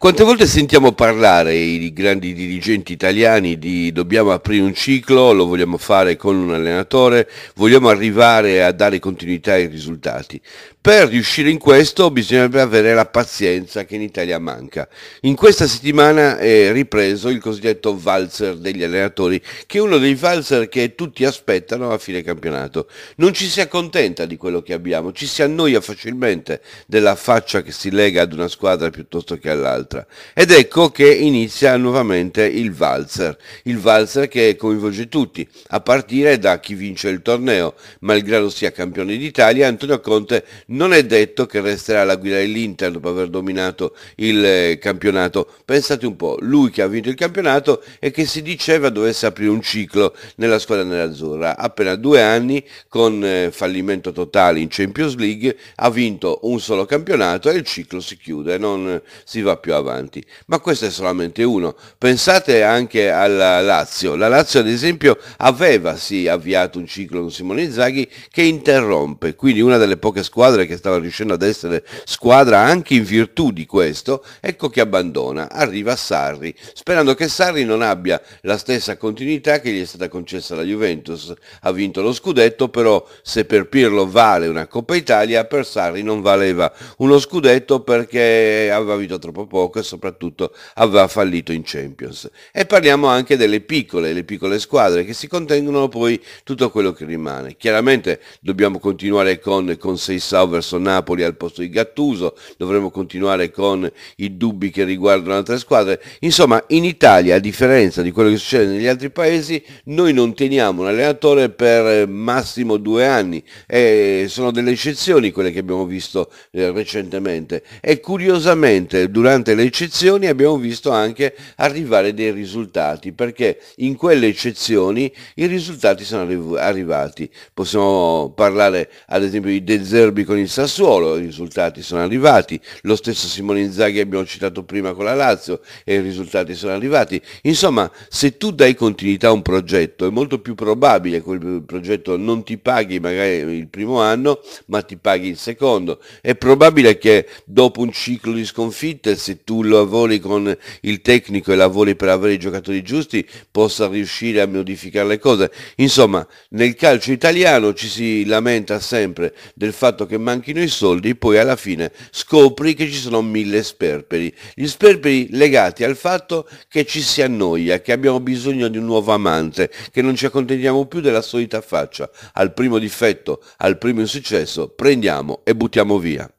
Quante volte sentiamo parlare i grandi dirigenti italiani di dobbiamo aprire un ciclo, lo vogliamo fare con un allenatore, vogliamo arrivare a dare continuità ai risultati. Per riuscire in questo bisognerebbe avere la pazienza che in Italia manca. In questa settimana è ripreso il cosiddetto valzer degli allenatori, che è uno dei valzer che tutti aspettano a fine campionato. Non ci si accontenta di quello che abbiamo, ci si annoia facilmente della faccia che si lega ad una squadra piuttosto che all'altra l'altra. Ed ecco che inizia nuovamente il valzer, il valzer che coinvolge tutti, a partire da chi vince il torneo. Malgrado sia campione d'Italia, Antonio Conte non è detto che resterà alla guida dell'Inter dopo aver dominato il eh, campionato. Pensate un po', lui che ha vinto il campionato e che si diceva dovesse aprire un ciclo nella squadra nerazzurra. Appena due anni, con eh, fallimento totale in Champions League, ha vinto un solo campionato e il ciclo si chiude, non eh, si va più avanti avanti. Ma questo è solamente uno. Pensate anche alla Lazio. La Lazio, ad esempio, aveva sì avviato un ciclo con Simone Zaghi che interrompe, quindi una delle poche squadre che stava riuscendo ad essere squadra anche in virtù di questo, ecco che abbandona, arriva Sarri, sperando che Sarri non abbia la stessa continuità che gli è stata concessa la Juventus. Ha vinto lo scudetto, però se per Pirlo vale una Coppa Italia, per Sarri non valeva uno scudetto perché aveva vinto troppo poco poco e soprattutto aveva fallito in Champions. E parliamo anche delle piccole, le piccole squadre che si contengono poi tutto quello che rimane. Chiaramente dobbiamo continuare con, con Seissau verso Napoli al posto di Gattuso, dovremmo continuare con i dubbi che riguardano altre squadre. Insomma, in Italia, a differenza di quello che succede negli altri paesi, noi non teniamo un allenatore per massimo due anni e sono delle eccezioni quelle che abbiamo visto eh, recentemente. E curiosamente durante le eccezioni abbiamo visto anche arrivare dei risultati, perché in quelle eccezioni i risultati sono arrivati. Possiamo parlare ad esempio di De Zerbi con il Sassuolo, i risultati sono arrivati, lo stesso Simone Inzaghi abbiamo citato prima con la Lazio e i risultati sono arrivati. Insomma, se tu dai continuità a un progetto è molto più probabile che quel progetto non ti paghi magari il primo anno, ma ti paghi il secondo. È probabile che dopo un ciclo di sconfitte, se tu lavori con il tecnico e lavori per avere i giocatori giusti, possa riuscire a modificare le cose. Insomma, nel calcio italiano ci si lamenta sempre del fatto che manchino i soldi, poi alla fine scopri che ci sono mille sperperi. Gli sperperi legati al fatto che ci si annoia, che abbiamo bisogno di un nuovo amante, che non ci accontentiamo più della solita faccia. Al primo difetto, al primo insuccesso, prendiamo e buttiamo via.